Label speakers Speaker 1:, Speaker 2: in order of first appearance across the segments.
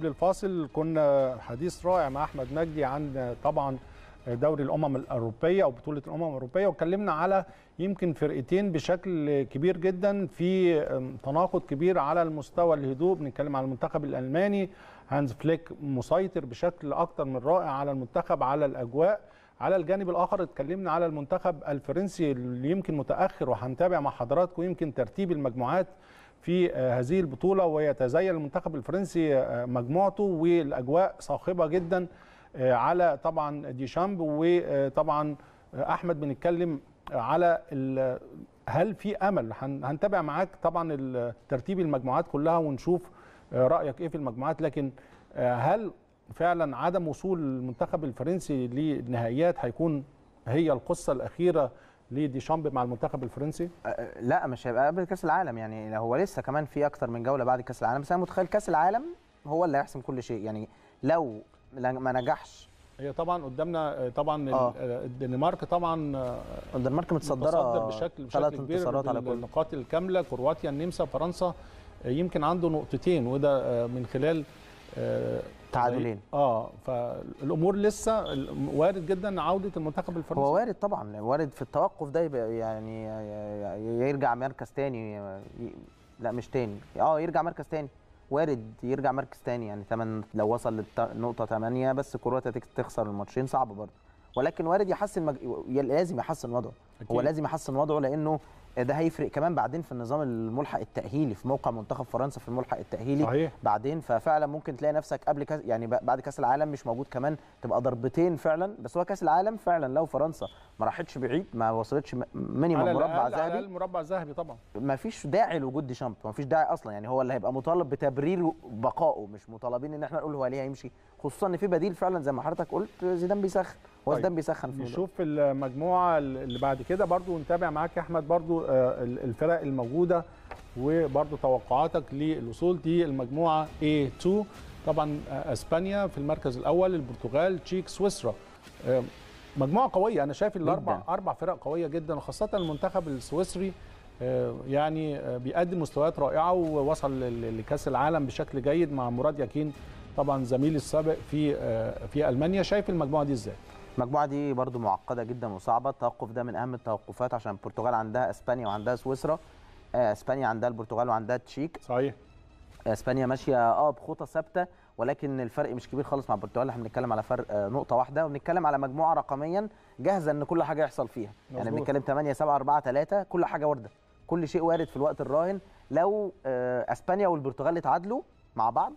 Speaker 1: قبل الفاصل كنا حديث رائع مع احمد مجدي عن طبعا دوري الامم الاوروبيه او بطوله الامم الاوروبيه واتكلمنا على يمكن فرقتين بشكل كبير جدا في تناقض كبير على المستوى الهدوء بنتكلم على المنتخب الالماني هانز فليك مسيطر بشكل اكثر من رائع على المنتخب على الاجواء على الجانب الاخر اتكلمنا على المنتخب الفرنسي اللي يمكن متاخر وهنتابع مع حضراتكم يمكن ترتيب المجموعات في آه، هذه البطوله ويتزين المنتخب الفرنسي آه، مجموعته والاجواء صاخبه جدا آه، على طبعا ديشامب وطبعا احمد بنتكلم على هل في امل هنتابع معاك طبعا ترتيب المجموعات كلها ونشوف رايك ايه في المجموعات لكن هل فعلا عدم وصول المنتخب الفرنسي للنهائيات هيكون
Speaker 2: هي القصه الاخيره لديشامب مع المنتخب الفرنسي؟ أه،, أه لا مش هيبقى قبل كاس العالم يعني هو لسه كمان في اكتر من جوله بعد كاس العالم بس انا متخيل كاس العالم هو اللي هيحسم كل شيء يعني لو ما نجحش
Speaker 1: هي طبعا قدامنا آه، طبعا آه. الدنمارك طبعا الدنمارك متصدره بشكل بشكل كبير انتصارات على كل النقاط الكامله كرواتيا النمسا فرنسا يمكن عنده نقطتين وده من خلال
Speaker 2: تعادلين اه فالامور لسه وارد جدا عوده المنتخب الفرنسي هو وارد طبعا وارد في التوقف ده يعني يرجع مركز تاني لا مش تاني اه يرجع مركز تاني وارد يرجع مركز تاني يعني ثمان لو وصل للنقطه 8 بس كرواتيا تخسر الماتشين صعب برضه ولكن وارد يحسن مج... لازم يحسن وضعه أكيد. هو لازم يحسن وضعه لانه ده هيفرق كمان بعدين في النظام الملحق التاهيلي في موقع منتخب فرنسا في الملحق التاهيلي صحيح. بعدين ففعلا ممكن تلاقي نفسك قبل كاس يعني بعد كاس العالم مش موجود كمان تبقى ضربتين فعلا بس هو كاس العالم فعلا لو فرنسا ما راحتش بعيد ما وصلتش مينيمم مربع ذهبي على
Speaker 1: المربع الذهبي طبعا
Speaker 2: ما فيش داعي لوجود ديشامب ما فيش داعي اصلا يعني هو اللي هيبقى مطالب بتبرير بقائه مش مطالبين ان احنا نقول هو ليه هيمشي خصوصا ان في بديل فعلا زي ما حضرتك قلت زيدان بيسخن هو طيب، زيدان بيسخن في نشوف المجموعه اللي بعد كده كده برضو نتابع معاك يا احمد برضو آه، الفرق
Speaker 1: الموجوده وبرضو توقعاتك للوصول دي المجموعه A2 طبعا آه، اسبانيا في المركز الاول البرتغال تشيك سويسرا آه، مجموعه قويه انا شايف الاربع اربع فرق قويه جدا وخاصه المنتخب السويسري يعني بيقدم مستويات رائعه ووصل لكاس العالم بشكل جيد مع مراد ياكين
Speaker 2: طبعا زميلي السابق في في المانيا شايف المجموعه دي ازاي المجموعه دي برضو معقده جدا وصعبه التوقف ده من اهم التوقفات عشان البرتغال عندها اسبانيا وعندها سويسرا آه، اسبانيا عندها البرتغال وعندها التشيك صحيح آه، اسبانيا ماشيه اه بخطى ثابته ولكن الفرق مش كبير خالص مع البرتغال احنا بنتكلم على فرق آه، نقطه واحده وبنتكلم على مجموعه رقميا جاهزه ان كل حاجه يحصل فيها مزبوط. يعني بنتكلم 8 7 4 3 كل حاجه وارده كل شيء وارد في الوقت الراهن لو اسبانيا والبرتغال اتعادلوا مع بعض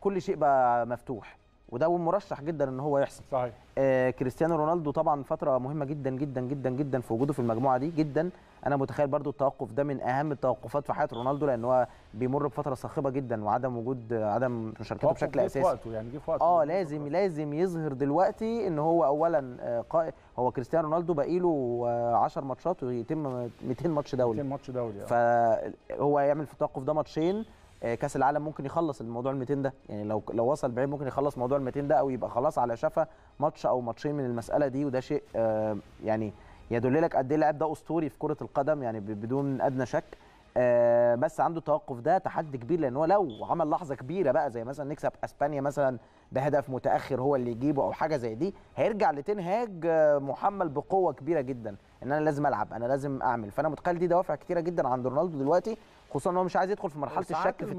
Speaker 2: كل شيء بقى مفتوح وده مرشح جدا ان هو يحصل صحيح آه كريستيانو رونالدو طبعا فتره مهمه جدا جدا جدا جدا في وجوده في المجموعه دي جدا انا متخيل برضو التوقف ده من اهم التوقفات في حياه رونالدو لان هو بيمر بفتره صاخبه جدا وعدم وجود عدم مشاركته بشكل جي اساسي وقته يعني جه في وقته اه لازم لازم يظهر دلوقتي ان هو اولا آه، قائد هو كريستيانو رونالدو باقي له 10 آه، ماتشات ويتم 200 ماتش دولي 200 ماتش دولي آه. فهو يعمل في التوقف ده ماتشين آه، كاس العالم ممكن يخلص الموضوع ال 200 ده يعني لو لو وصل بعيد ممكن يخلص موضوع ال 200 ده او يبقى خلاص على شفا ماتش او ماتشين من المساله دي وده شيء آه، يعني يدل لك قد ايه اللاعب ده اسطوري في كره القدم يعني بدون ادنى شك آه، بس عنده التوقف ده تحدي كبير لان هو لو عمل لحظه كبيره بقى زي مثلا نكسب اسبانيا مثلا بهدف متاخر هو اللي يجيبه او حاجه زي دي هيرجع لتنهاج آه، محمل بقوه كبيره جدا ان انا لازم العب انا لازم اعمل فانا متخيل دي دوافع كتيره جدا عند رونالدو دلوقتي خصوصا ان هو مش عايز يدخل في مرحله الشك في